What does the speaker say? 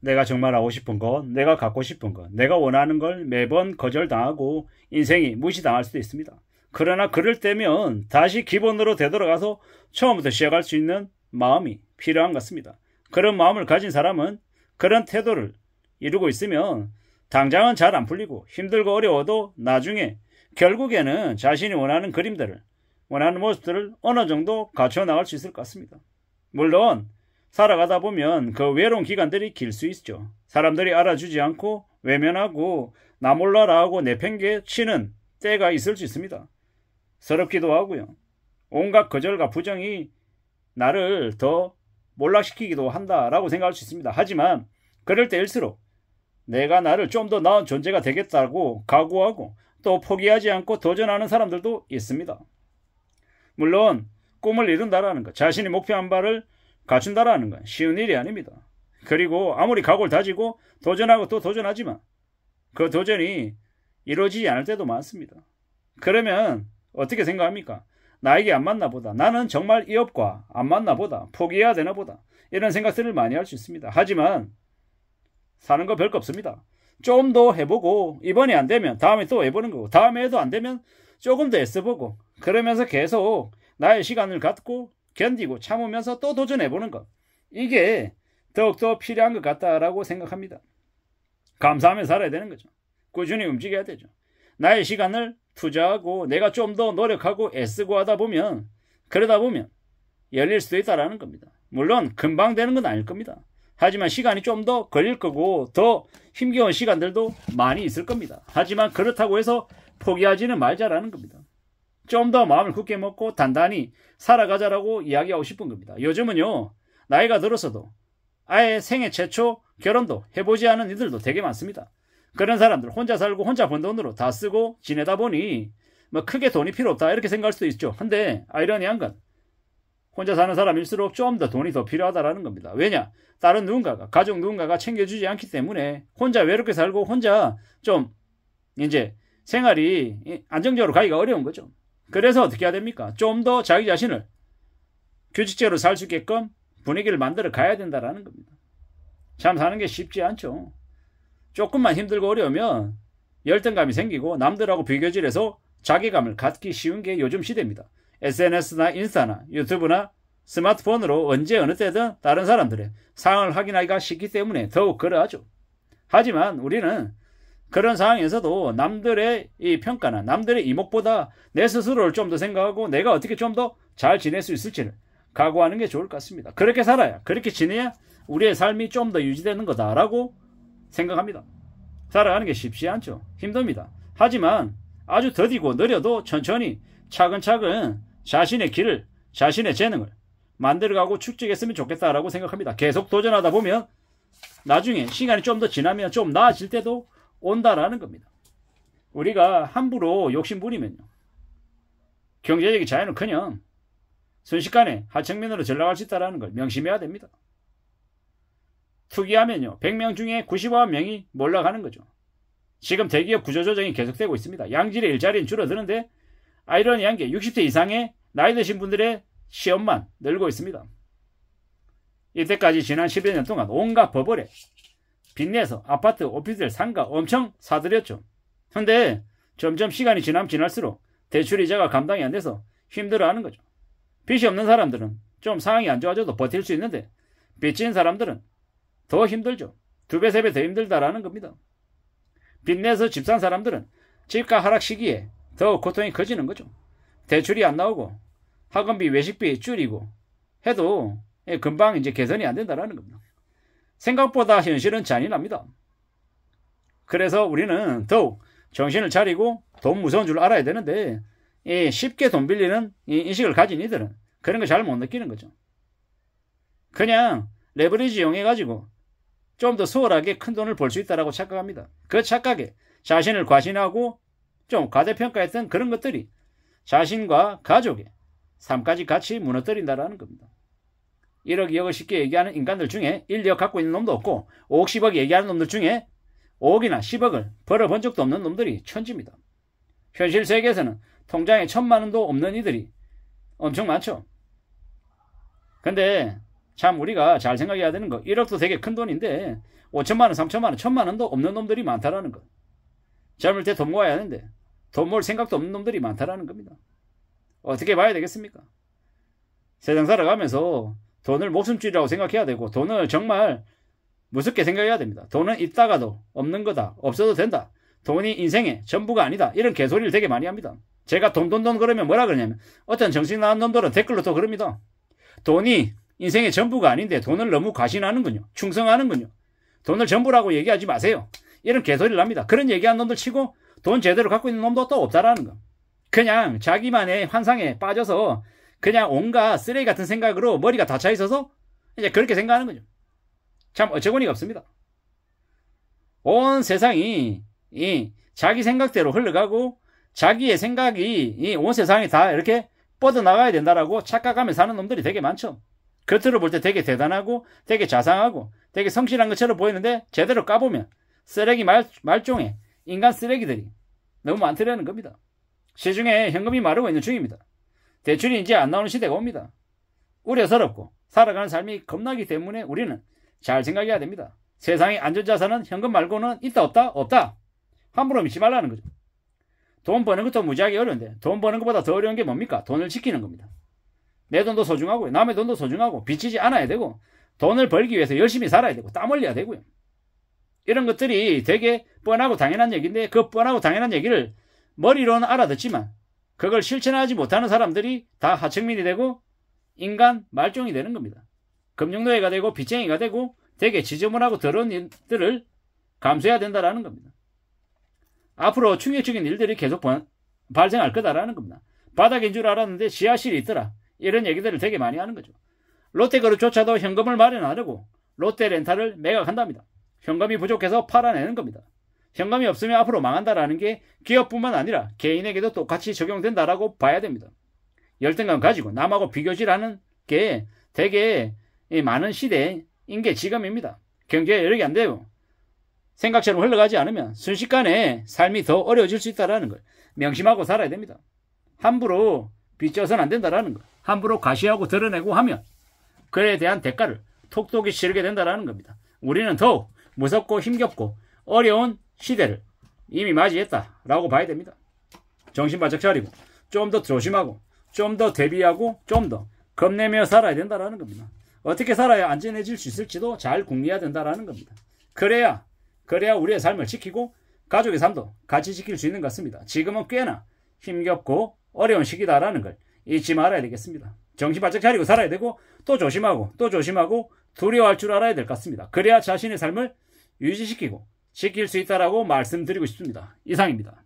내가 정말 하고 싶은 것, 내가 갖고 싶은 것, 내가 원하는 걸 매번 거절당하고 인생이 무시당할 수도 있습니다. 그러나 그럴 때면 다시 기본으로 되돌아가서 처음부터 시작할 수 있는 마음이 필요한 것 같습니다. 그런 마음을 가진 사람은 그런 태도를 이루고 있으면 당장은 잘 안 풀리고 힘들고 어려워도 나중에 결국에는 자신이 원하는 그림들을 원하는 모습들을 어느 정도 갖춰 나갈 수 있을 것 같습니다. 물론 살아가다 보면 그 외로운 기간들이 길 수 있죠. 사람들이 알아주지 않고 외면하고 나 몰라라 하고 내팽개치는 때가 있을 수 있습니다. 서럽기도 하고요. 온갖 거절과 부정이 나를 더 몰락시키기도 한다라고 생각할 수 있습니다. 하지만 그럴 때일수록 내가 나를 좀 더 나은 존재가 되겠다고 각오하고 또 포기하지 않고 도전하는 사람들도 있습니다. 물론 꿈을 이룬다라는 것, 자신이 목표한 바를 갖춘다라는 건 쉬운 일이 아닙니다. 그리고 아무리 각오를 다지고 도전하고 또 도전하지만 그 도전이 이루어지지 않을 때도 많습니다. 그러면 어떻게 생각합니까? 나에게 안 맞나 보다. 나는 정말 이 업과 안 맞나 보다. 포기해야 되나 보다. 이런 생각들을 많이 할 수 있습니다. 하지만 사는 거 별거 없습니다. 좀 더 해보고 이번에 안 되면 다음에 또 해보는 거고 다음에도 안 되면 조금 더 애써보고 그러면서 계속 나의 시간을 갖고 견디고 참으면서 또 도전해보는 것. 이게 더욱더 필요한 것 같다라고 생각합니다. 감사하며 살아야 되는 거죠. 꾸준히 움직여야 되죠. 나의 시간을 투자하고 내가 좀 더 노력하고 애쓰고 하다 보면 그러다 보면 열릴 수도 있다라는 겁니다. 물론 금방 되는 건 아닐 겁니다. 하지만 시간이 좀 더 걸릴 거고 더 힘겨운 시간들도 많이 있을 겁니다. 하지만 그렇다고 해서 포기하지는 말자라는 겁니다. 좀더 마음을 굳게 먹고 단단히 살아가자라고 이야기하고 싶은 겁니다. 요즘은요, 나이가 들어서도 아예 생애 최초 결혼도 해보지 않은 이들도 되게 많습니다. 그런 사람들 혼자 살고 혼자 번 돈으로 다 쓰고 지내다 보니 뭐 크게 돈이 필요 없다 이렇게 생각할 수도 있죠. 근데 아이러니한 건 혼자 사는 사람일수록 좀 더 돈이 더 필요하다라는 겁니다. 왜냐? 다른 누군가가 가족 누군가가 챙겨주지 않기 때문에 혼자 외롭게 살고 혼자 좀 이제 생활이 안정적으로 가기가 어려운 거죠. 그래서 어떻게 해야 됩니까? 좀 더 자기 자신을 규칙적으로 살 수 있게끔 분위기를 만들어 가야 된다라는 겁니다. 참 사는 게 쉽지 않죠. 조금만 힘들고 어려우면 열등감이 생기고 남들하고 비교질해서 자괴감을 갖기 쉬운 게 요즘 시대입니다. SNS나 인스타나 유튜브나 스마트폰으로 언제 어느 때든 다른 사람들의 상황을 확인하기가 쉽기 때문에 더욱 그러하죠. 하지만 우리는 그런 상황에서도 남들의 이 평가나 남들의 이목보다 내 스스로를 좀 더 생각하고 내가 어떻게 좀 더 잘 지낼 수 있을지를 각오하는 게 좋을 것 같습니다. 그렇게 살아야, 그렇게 지내야 우리의 삶이 좀 더 유지되는 거다라고 생각합니다. 살아가는 게 쉽지 않죠. 힘듭니다. 하지만 아주 더디고 느려도 천천히 차근차근 자신의 길을, 자신의 재능을 만들어가고 축적했으면 좋겠다라고 생각합니다. 계속 도전하다 보면 나중에 시간이 좀 더 지나면 좀 나아질 때도 온다라는 겁니다. 우리가 함부로 욕심부리면요. 경제적인 자유는 그냥 순식간에 하청민으로 전락할 수 있다는 걸 명심해야 됩니다. 투기하면요. 100명 중에 99명이 몰락하는 거죠. 지금 대기업 구조조정이 계속되고 있습니다. 양질의 일자리는 줄어드는데 아이러니한 게 60세 이상의 나이 드신 분들의 시험만 늘고 있습니다. 이때까지 지난 10여 년 동안 온갖 버벌에 빚내서 아파트, 오피스텔, 상가 엄청 사들였죠. 근데 점점 시간이 지나면 지날수록 대출 이자가 감당이 안 돼서 힘들어하는 거죠. 빚이 없는 사람들은 좀 상황이 안 좋아져도 버틸 수 있는데 빚진 사람들은 더 힘들죠. 두 배, 세 배 더 힘들다라는 겁니다. 빚내서 집 산 사람들은 집값 하락 시기에 더 고통이 커지는 거죠. 대출이 안 나오고 학원비, 외식비 줄이고 해도 예, 금방 이제 개선이 안 된다라는 겁니다. 생각보다 현실은 잔인합니다. 그래서 우리는 더욱 정신을 차리고 돈 무서운 줄 알아야 되는데 쉽게 돈 빌리는 인식을 가진 이들은 그런 걸 잘 못 느끼는 거죠. 그냥 레버리지 이용해가지고 좀 더 수월하게 큰 돈을 벌 수 있다라고 착각합니다. 그 착각에 자신을 과신하고 좀 과대평가했던 그런 것들이 자신과 가족의 삶까지 같이 무너뜨린다라는 겁니다. 1억, 2억을 쉽게 얘기하는 인간들 중에 1, 2억 갖고 있는 놈도 없고 5억, 10억 얘기하는 놈들 중에 5억이나 10억을 벌어본 적도 없는 놈들이 천지입니다. 현실 세계에서는 통장에 천만 원도 없는 이들이 엄청 많죠. 근데 참 우리가 잘 생각해야 되는 거 1억도 되게 큰 돈인데 5천만 원, 3천만 원, 천만 원도 없는 놈들이 많다라는 거. 젊을 때 돈 모아야 하는데 돈 모을 생각도 없는 놈들이 많다라는 겁니다. 어떻게 봐야 되겠습니까? 세상 살아가면서 돈을 목숨줄이라고 생각해야 되고 돈을 정말 무섭게 생각해야 됩니다. 돈은 있다가도 없는 거다. 없어도 된다. 돈이 인생의 전부가 아니다. 이런 개소리를 되게 많이 합니다. 제가 돈돈돈 그러면 뭐라 그러냐면 어떤 정신 나간 놈들은 댓글로 또 그럽니다. 돈이 인생의 전부가 아닌데 돈을 너무 과신하는군요. 충성하는군요. 돈을 전부라고 얘기하지 마세요. 이런 개소리를 합니다. 그런 얘기한 놈들 치고 돈 제대로 갖고 있는 놈도 또 없다라는 거. 그냥 자기만의 환상에 빠져서 그냥 온갖 쓰레기 같은 생각으로 머리가 다 차 있어서 이제 그렇게 생각하는 거죠. 참 어처구니가 없습니다. 온 세상이 이 자기 생각대로 흘러가고 자기의 생각이 이 온세상이다 이렇게 뻗어나가야 된다라고 착각하며 사는 놈들이 되게 많죠. 겉으로 볼 때 되게 대단하고 되게 자상하고 되게 성실한 것처럼 보이는데 제대로 까보면 쓰레기 말, 말종의 인간 쓰레기들이 너무 많더라는 겁니다. 시중에 현금이 마르고 있는 중입니다. 대출이 이제 안 나오는 시대가 옵니다. 우려스럽고 살아가는 삶이 겁나기 때문에 우리는 잘 생각해야 됩니다. 세상의 안전자산은 현금 말고는 있다 없다 없다. 함부로 믿지 말라는 거죠. 돈 버는 것도 무지하게 어려운데 돈 버는 것보다 더 어려운 게 뭡니까? 돈을 지키는 겁니다. 내 돈도 소중하고 남의 돈도 소중하고 비치지 않아야 되고 돈을 벌기 위해서 열심히 살아야 되고 땀 흘려야 되고요. 이런 것들이 되게 뻔하고 당연한 얘기인데 그 뻔하고 당연한 얘기를 머리로는 알아듣지만 그걸 실천하지 못하는 사람들이 다 하층민이 되고 인간 말종이 되는 겁니다. 금융노예가 되고 빚쟁이가 되고 되게 지저분하고 더러운 일들을 감수해야 된다라는 겁니다. 앞으로 충격적인 일들이 계속 번, 발생할 거다라는 겁니다. 바닥인 줄 알았는데 지하실이 있더라. 이런 얘기들을 되게 많이 하는 거죠. 롯데그룹조차도 현금을 마련 하려고 롯데렌탈을 매각한답니다. 현금이 부족해서 팔아내는 겁니다. 현금이 없으면 앞으로 망한다라는 게 기업뿐만 아니라 개인에게도 똑같이 적용된다라고 봐야 됩니다. 열등감 가지고 남하고 비교질하는 게 되게 많은 시대인 게 지금입니다. 경제가 여력이 안 돼요. 생각처럼 흘러가지 않으면 순식간에 삶이 더 어려워질 수 있다라는 걸 명심하고 살아야 됩니다. 함부로 빚져선안 된다라는 걸 함부로 과시하고 드러내고 하면 그에 대한 대가를 톡톡히 치르게 된다라는 겁니다. 우리는 더욱 무섭고 힘겹고 어려운 시대를 이미 맞이했다라고 봐야 됩니다. 정신 바짝 차리고 좀 더 조심하고 좀 더 대비하고 좀 더 겁내며 살아야 된다라는 겁니다. 어떻게 살아야 안전해질 수 있을지도 잘 궁리해야 된다라는 겁니다. 그래야 그래야 우리의 삶을 지키고 가족의 삶도 같이 지킬 수 있는 것 같습니다. 지금은 꽤나 힘겹고 어려운 시기다라는 걸 잊지 말아야 되겠습니다. 정신 바짝 차리고 살아야 되고 또 조심하고 또 조심하고 두려워할 줄 알아야 될 것 같습니다. 그래야 자신의 삶을 유지시키고 지킬 수 있다라고 말씀드리고 싶습니다. 이상입니다.